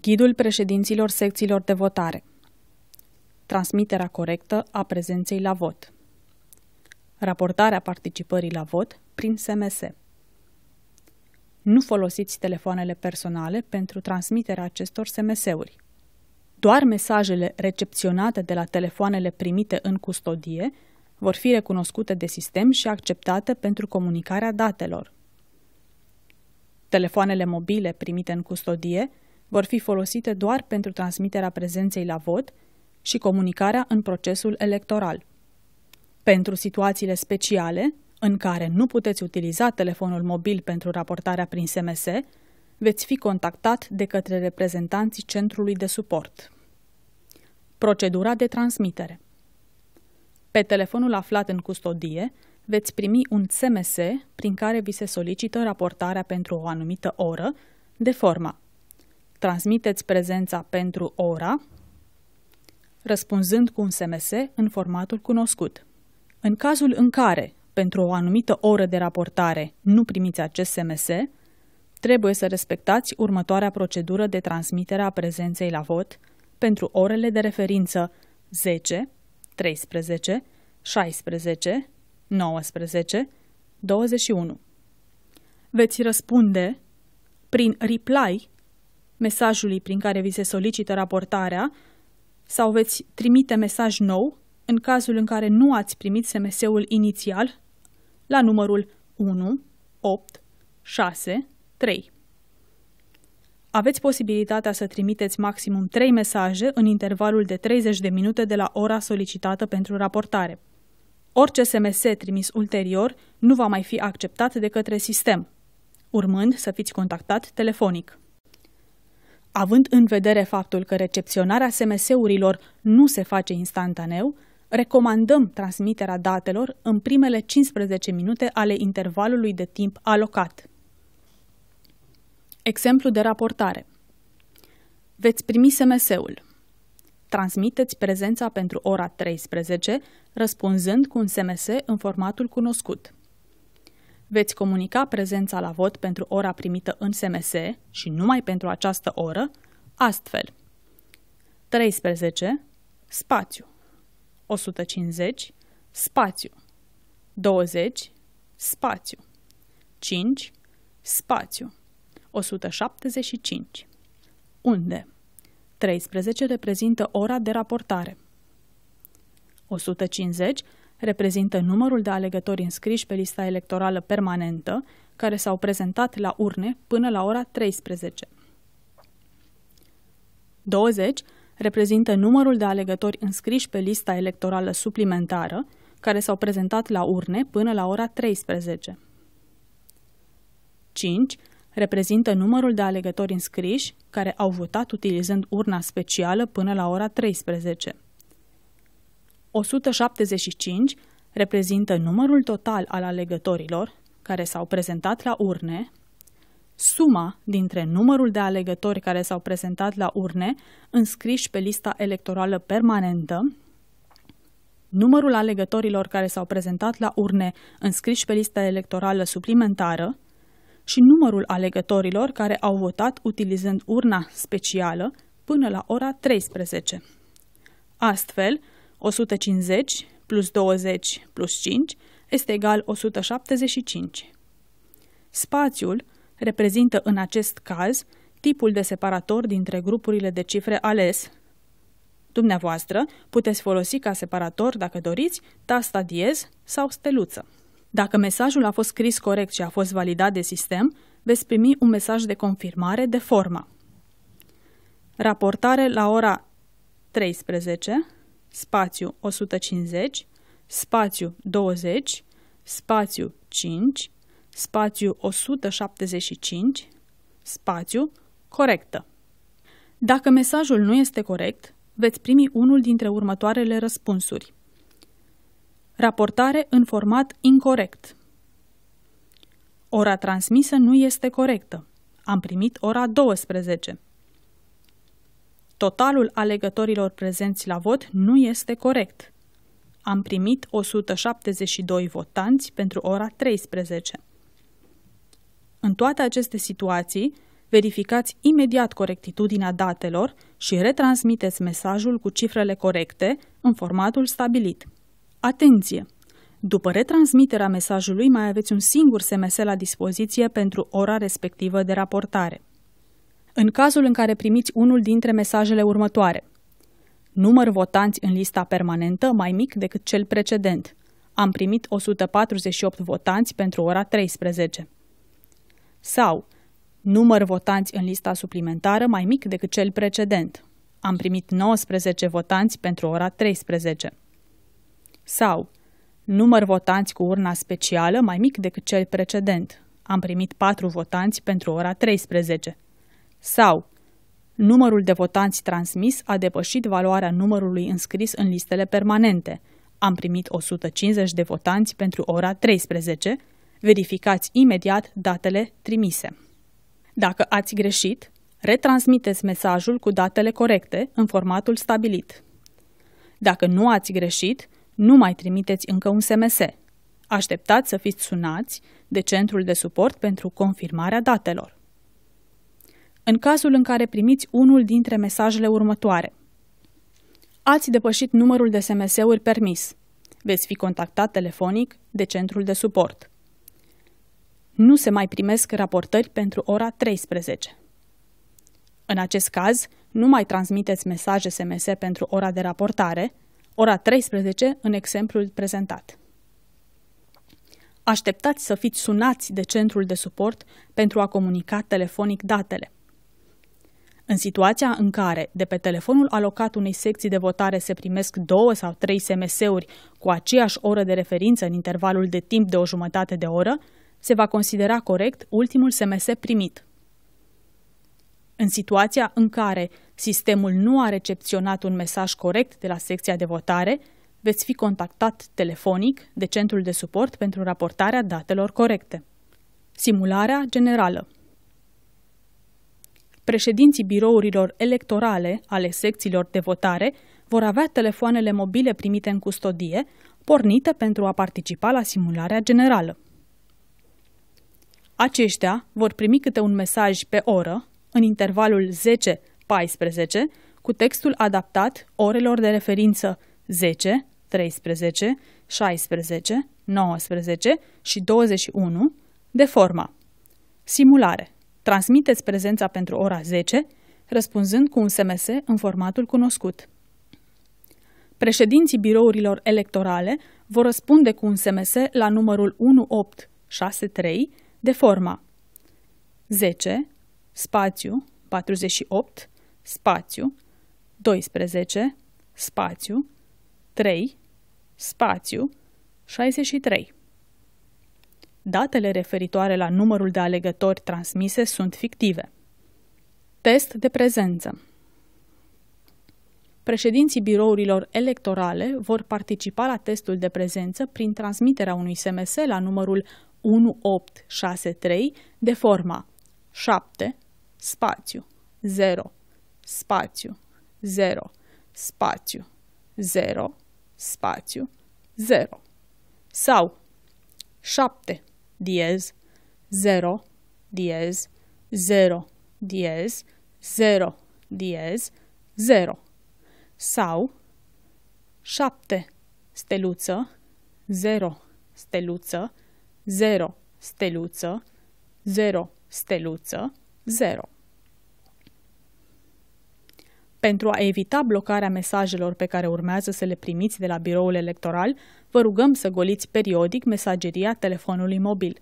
Ghidul președinților secțiilor de votare. Transmiterea corectă a prezenței la vot. Raportarea participării la vot prin SMS. Nu folosiți telefoanele personale pentru transmiterea acestor SMS-uri. Doar mesajele recepționate de la telefoanele primite în custodie vor fi recunoscute de sistem și acceptate pentru comunicarea datelor. Telefoanele mobile primite în custodie vor fi folosite doar pentru transmiterea prezenței la vot și comunicarea în procesul electoral. Pentru situațiile speciale, în care nu puteți utiliza telefonul mobil pentru raportarea prin SMS, veți fi contactat de către reprezentanții centrului de suport. Procedura de transmitere Pe telefonul aflat în custodie, veți primi un SMS prin care vi se solicită raportarea pentru o anumită oră, de forma transmiteți prezența pentru ora, răspunzând cu un SMS în formatul cunoscut. În cazul în care, pentru o anumită oră de raportare, nu primiți acest SMS, trebuie să respectați următoarea procedură de transmitere a prezenței la vot pentru orele de referință 10, 13, 16, 19, 21. Veți răspunde prin reply mesajului prin care vi se solicită raportarea sau veți trimite mesaj nou în cazul în care nu ați primit SMS-ul inițial la numărul 1 8 6 3. Aveți posibilitatea să trimiteți maximum 3 mesaje în intervalul de 30 de minute de la ora solicitată pentru raportare. Orice SMS trimis ulterior nu va mai fi acceptat de către sistem, urmând să fiți contactat telefonic. Având în vedere faptul că recepționarea SMS-urilor nu se face instantaneu, recomandăm transmiterea datelor în primele 15 minute ale intervalului de timp alocat. Exemplu de raportare. Veți primi SMS-ul. Transmiteți prezența pentru ora 13, răspunzând cu un SMS în formatul cunoscut veți comunica prezența la vot pentru ora primită în SMS și numai pentru această oră, astfel. 13. Spațiu. 150. Spațiu. 20. Spațiu. 5. Spațiu. 175. Unde? 13 reprezintă ora de raportare. 150 reprezintă numărul de alegători înscriși pe lista electorală permanentă care s-au prezentat la urne până la ora 13. 20 reprezintă numărul de alegători înscriși pe lista electorală suplimentară care s-au prezentat la urne până la ora 13. 5. Reprezintă numărul de alegători înscriși care au votat utilizând urna specială până la ora 13. 175 reprezintă numărul total al alegătorilor care s-au prezentat la urne, suma dintre numărul de alegători care s-au prezentat la urne înscriși pe lista electorală permanentă, numărul alegătorilor care s-au prezentat la urne înscriși pe lista electorală suplimentară și numărul alegătorilor care au votat utilizând urna specială până la ora 13. Astfel, 150 plus 20 plus 5 este egal 175. Spațiul reprezintă în acest caz tipul de separator dintre grupurile de cifre ales. Dumneavoastră puteți folosi ca separator, dacă doriți, tasta diez sau steluță. Dacă mesajul a fost scris corect și a fost validat de sistem, veți primi un mesaj de confirmare de forma. Raportare la ora 13 spațiu 150, spațiu 20, spațiu 5, spațiu 175, spațiu corectă. Dacă mesajul nu este corect, veți primi unul dintre următoarele răspunsuri. Raportare în format incorrect. Ora transmisă nu este corectă. Am primit ora 12. Totalul alegătorilor prezenți la vot nu este corect. Am primit 172 votanți pentru ora 13. În toate aceste situații, verificați imediat corectitudinea datelor și retransmiteți mesajul cu cifrele corecte în formatul stabilit. Atenție! După retransmiterea mesajului, mai aveți un singur SMS la dispoziție pentru ora respectivă de raportare. În cazul în care primiți unul dintre mesajele următoare. Număr votanți în lista permanentă mai mic decât cel precedent. Am primit 148 votanți pentru ora 13. Sau număr votanți în lista suplimentară mai mic decât cel precedent. Am primit 19 votanți pentru ora 13. Sau număr votanți cu urna specială mai mic decât cel precedent. Am primit 4 votanți pentru ora 13 sau numărul de votanți transmis a depășit valoarea numărului înscris în listele permanente. Am primit 150 de votanți pentru ora 13. Verificați imediat datele trimise. Dacă ați greșit, retransmiteți mesajul cu datele corecte în formatul stabilit. Dacă nu ați greșit, nu mai trimiteți încă un SMS. Așteptați să fiți sunați de centrul de suport pentru confirmarea datelor în cazul în care primiți unul dintre mesajele următoare. Ați depășit numărul de SMS-uri permis. Veți fi contactat telefonic de centrul de suport. Nu se mai primesc raportări pentru ora 13. În acest caz, nu mai transmiteți mesaje SMS pentru ora de raportare, ora 13 în exemplul prezentat. Așteptați să fiți sunați de centrul de suport pentru a comunica telefonic datele. În situația în care de pe telefonul alocat unei secții de votare se primesc două sau trei SMS-uri cu aceeași oră de referință în intervalul de timp de o jumătate de oră, se va considera corect ultimul SMS primit. În situația în care sistemul nu a recepționat un mesaj corect de la secția de votare, veți fi contactat telefonic de centrul de suport pentru raportarea datelor corecte. Simularea generală Președinții birourilor electorale ale secțiilor de votare vor avea telefoanele mobile primite în custodie, pornite pentru a participa la simularea generală. Aceștia vor primi câte un mesaj pe oră, în intervalul 10-14, cu textul adaptat orelor de referință 10, 13, 16, 19 și 21, de forma Simulare Transmiteți prezența pentru ora 10, răspunzând cu un SMS în formatul cunoscut. Președinții birourilor electorale vor răspunde cu un SMS la numărul 1863 de forma 10 spațiu 48 spațiu 12 spațiu 3 spațiu 63 datele referitoare la numărul de alegători transmise sunt fictive. Test de prezență Președinții birourilor electorale vor participa la testul de prezență prin transmiterea unui SMS la numărul 1863 de forma 7 spațiu 0 spațiu 0 spațiu 0 spațiu 0 sau 7 diez, zero, diez, zero, diez, zero, diez, zero. sau șapte, steluță, zero, steluță, zero, steluță, zero, steluță, zero. Pentru a evita blocarea mesajelor pe care urmează să le primiți de la biroul electoral, vă rugăm să goliți periodic mesageria telefonului mobil.